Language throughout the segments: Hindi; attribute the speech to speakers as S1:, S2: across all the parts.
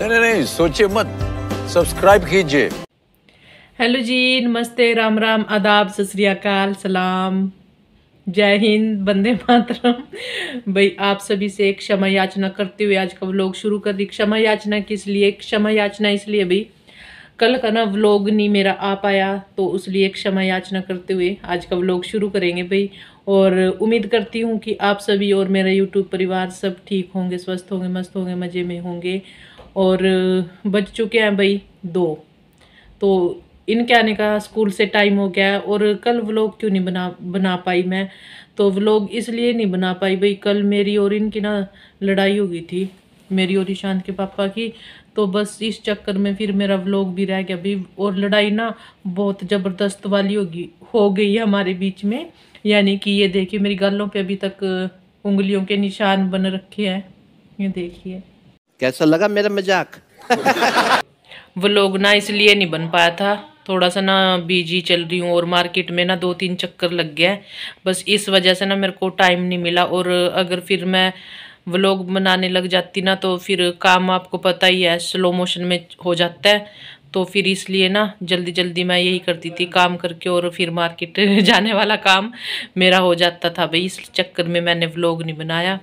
S1: नहीं नहीं सोचे मत सब्सक्राइब कीजिए हेलो जी नमस्ते राम राम आदाब सतरियाकाल सलाम जय हिंद बंदे मातरम भाई आप सभी से एक क्षमा याचना करते हुए आज का व्लॉग शुरू कर दी क्षमा याचना किस लिए क्षमा याचना इसलिए भाई कल का ना व्लॉग नहीं मेरा आ पाया तो उस लिए क्षमा याचना करते हुए आज का व्लॉग शुरू करेंगे भाई और उम्मीद करती हूँ कि आप सभी और मेरा यूट्यूब परिवार सब ठीक होंगे स्वस्थ होंगे मस्त होंगे मज़े में होंगे और बज चुके हैं भाई दो तो इनके आने का स्कूल से टाइम हो गया है और कल व्लॉग क्यों नहीं बना बना पाई मैं तो व्लॉग इसलिए नहीं बना पाई भाई कल मेरी और इनकी ना लड़ाई हो गई थी मेरी और ईशांत के पापा की तो बस इस चक्कर में फिर मेरा व्लॉग भी रह गया भाई और लड़ाई ना बहुत ज़बरदस्त वाली होगी हो गई है हमारे बीच में यानी कि ये देखिए मेरी गालों पे अभी तक उंगलियों के निशान बन रखे हैं ये देखिए कैसा लगा मेरा मजाक वो लोग ना इसलिए नहीं बन पाया था थोड़ा सा ना बिजी चल रही हूँ और मार्केट में ना दो तीन चक्कर लग गया बस इस वजह से ना मेरे को टाइम नहीं मिला और अगर फिर मैं व्लॉग बनाने लग जाती ना तो फिर काम आपको पता ही है स्लो मोशन में हो जाता है तो फिर इसलिए ना जल्दी जल्दी मैं यही करती थी काम करके और फिर मार्केट जाने वाला काम मेरा हो जाता था भाई इस चक्कर में मैंने व्लॉग नहीं बनाया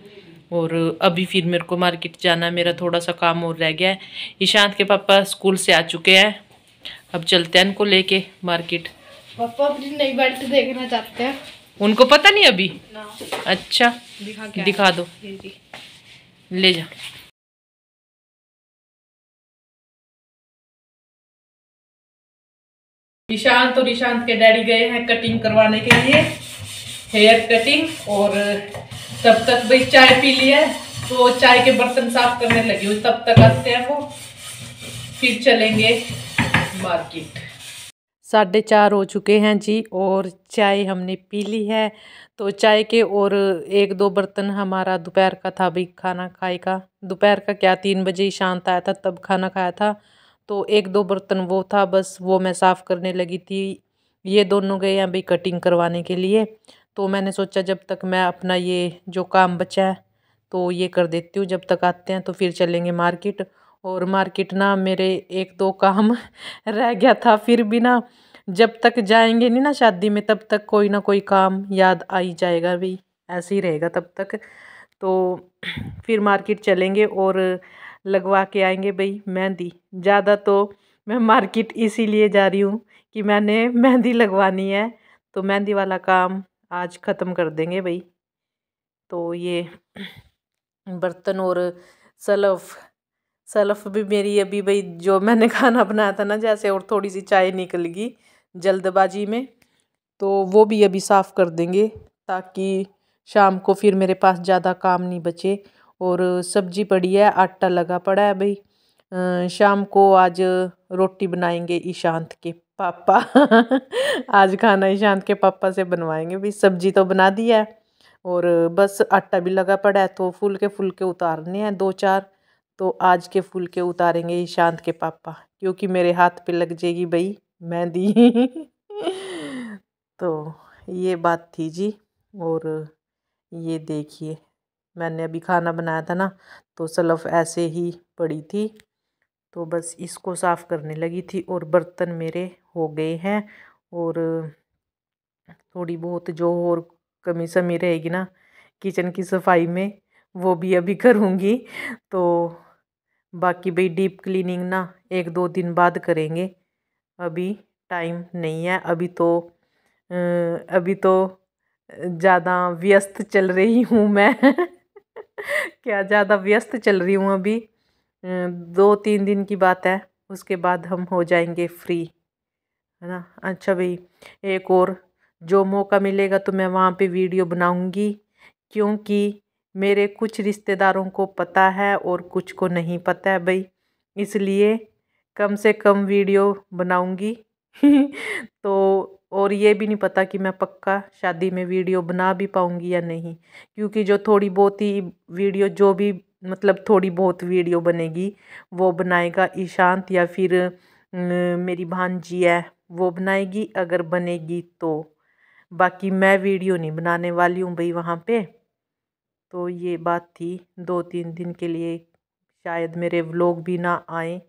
S1: और अभी फिर मेरे को मार्केट जाना मेरा थोड़ा सा काम और रह गया है ईशांत के पापा स्कूल से आ चुके हैं अब चलते हैं इनको लेके मार्केट पापा अपनी नई बेल्ट देखना चाहते हैं उनको पता नहीं अभी ना। अच्छा दिखा, क्या दिखा दो ले जा ईशांत और ईशांत के डैडी गए हैं कटिंग करवाने के लिए हेयर कटिंग और तब तक भाई चाय पी लिया है तो चाय के बर्तन साफ करने लगी हुई तब तक आते हैं वो फिर चलेंगे मार्केट साढ़े चार हो चुके हैं जी और चाय हमने पी ली है तो चाय के और एक दो बर्तन हमारा दोपहर का था भाई खाना खाए का दोपहर का क्या तीन बजे ही शांत आया था तब खाना खाया था तो एक दो बर्तन वो था बस वो मैं साफ़ करने लगी थी ये दोनों गए हैं भाई कटिंग करवाने के लिए तो मैंने सोचा जब तक मैं अपना ये जो काम बचा है तो ये कर देती हूँ जब तक आते हैं तो फिर चलेंगे मार्केट और मार्केट ना मेरे एक दो काम रह गया था फिर भी ना जब तक जाएंगे नहीं ना शादी में तब तक कोई ना कोई काम याद आ ही जाएगा भाई ऐसे ही रहेगा तब तक तो फिर मार्केट चलेंगे और लगवा के आएंगे भाई मेहंदी ज़्यादा तो मैं मार्केट इसीलिए जा रही हूँ कि मैंने मेहंदी लगवानी है तो मेहंदी वाला काम आज ख़त्म कर देंगे भाई तो ये बर्तन और सलफ़ सलफ़ भी मेरी अभी भाई जो मैंने खाना बनाया था ना जैसे और थोड़ी सी चाय निकल गई जल्दबाजी में तो वो भी अभी साफ़ कर देंगे ताकि शाम को फिर मेरे पास ज़्यादा काम नहीं बचे और सब्जी पड़ी है आटा लगा पड़ा है भाई शाम को आज रोटी बनाएंगे ईशांत के पापा आज खाना ईशांत के पापा से बनवाएंगे भाई सब्जी तो बना दी है और बस आटा भी लगा पड़ा है तो फूल फुलके उतारने हैं दो चार तो आज के के उतारेंगे ईशांत के पापा क्योंकि मेरे हाथ पे लग जाएगी भाई मैं दी तो ये बात थी जी और ये देखिए मैंने अभी खाना बनाया था ना तो सलफ ऐसे ही पड़ी थी तो बस इसको साफ़ करने लगी थी और बर्तन मेरे हो गए हैं और थोड़ी बहुत जो और कमी समी रहेगी ना किचन की सफाई में वो भी अभी करूँगी तो बाकी भाई डीप क्लीनिंग ना एक दो दिन बाद करेंगे अभी टाइम नहीं है अभी तो अभी तो ज़्यादा व्यस्त चल रही हूँ मैं क्या ज़्यादा व्यस्त चल रही हूँ अभी दो तीन दिन की बात है उसके बाद हम हो जाएंगे फ्री है ना अच्छा भाई एक और जो मौका मिलेगा तो मैं वहाँ पे वीडियो बनाऊँगी क्योंकि मेरे कुछ रिश्तेदारों को पता है और कुछ को नहीं पता है भाई इसलिए कम से कम वीडियो बनाऊँगी तो और ये भी नहीं पता कि मैं पक्का शादी में वीडियो बना भी पाऊँगी या नहीं क्योंकि जो थोड़ी बहुत ही वीडियो जो भी मतलब थोड़ी बहुत वीडियो बनेगी वो बनाएगा ईशांत या फिर मेरी भांजी है वो बनाएगी अगर बनेगी तो बाकी मैं वीडियो नहीं बनाने वाली हूँ भाई वहाँ पे तो ये बात थी दो तीन दिन के लिए शायद मेरे व्लॉग भी ना आए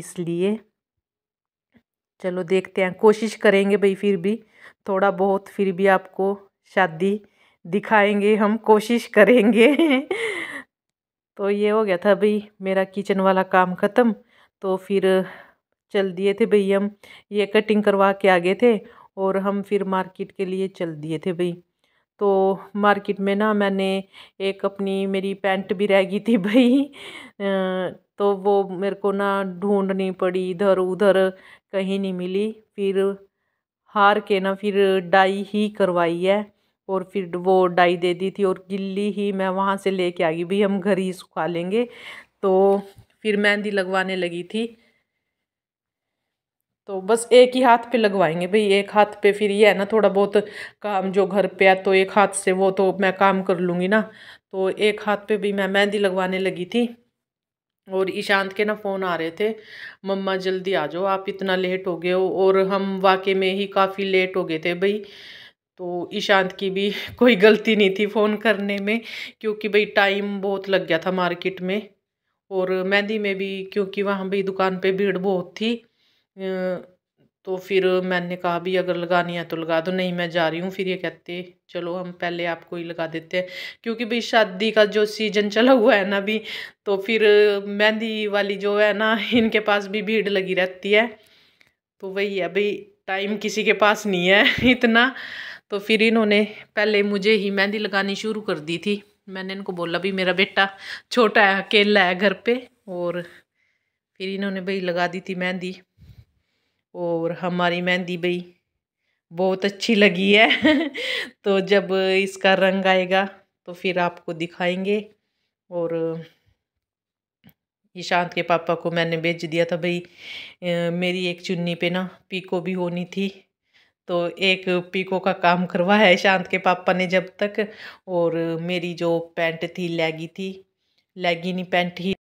S1: इसलिए चलो देखते हैं कोशिश करेंगे भाई फिर भी थोड़ा बहुत फिर भी आपको शादी दिखाएंगे हम कोशिश करेंगे तो ये हो गया था भाई मेरा किचन वाला काम ख़त्म तो फिर चल दिए थे भाई हम ये कटिंग करवा के आ गए थे और हम फिर मार्केट के लिए चल दिए थे भाई तो मार्केट में ना मैंने एक अपनी मेरी पैंट भी रह गई थी भाई तो वो मेरे को ना ढूंढनी पड़ी इधर उधर कहीं नहीं मिली फिर हार के ना फिर डाई ही करवाई है और फिर वो डाई दे दी थी और गिल्ली ही मैं वहाँ से लेके आ गई भी हम घर ही सुखा लेंगे तो फिर मेहंदी लगवाने लगी थी तो बस एक ही हाथ पे लगवाएंगे भाई एक हाथ पे फिर ये है ना थोड़ा बहुत काम जो घर पे है तो एक हाथ से वो तो मैं काम कर लूँगी ना तो एक हाथ पे भी मैं मेहंदी लगवाने लगी थी और ईशांत के ना फ़ोन आ रहे थे मम्मा जल्दी आ जाओ आप इतना लेट हो गए हो और हम वाकई में ही काफ़ी लेट हो गए थे भाई तो ईशांत की भी कोई गलती नहीं थी फ़ोन करने में क्योंकि भाई टाइम बहुत लग गया था मार्केट में और मेहंदी में भी क्योंकि वहाँ भाई दुकान पे भीड़ बहुत थी तो फिर मैंने कहा भी अगर लगानी है तो लगा दो नहीं मैं जा रही हूँ फिर ये कहते चलो हम पहले आपको ही लगा देते हैं क्योंकि भाई शादी का जो सीज़न चला हुआ है ना भी तो फिर मेहंदी वाली जो है ना इनके पास भी भीड़ लगी रहती है तो वही है भाई टाइम किसी के पास नहीं है इतना तो फिर इन्होंने पहले मुझे ही मेहंदी लगानी शुरू कर दी थी मैंने इनको बोला भी मेरा बेटा छोटा है अकेला है घर पे और फिर इन्होंने भाई लगा दी थी मेहंदी और हमारी मेहंदी भाई बहुत अच्छी लगी है तो जब इसका रंग आएगा तो फिर आपको दिखाएंगे और ईशांत के पापा को मैंने भेज दिया था भाई मेरी एक चुन्नी पे ना पीको भी होनी थी तो एक पीको का काम करवाया शांत के पापा ने जब तक और मेरी जो पैंट थी लैगी थी लैगी नहीं पैंट ही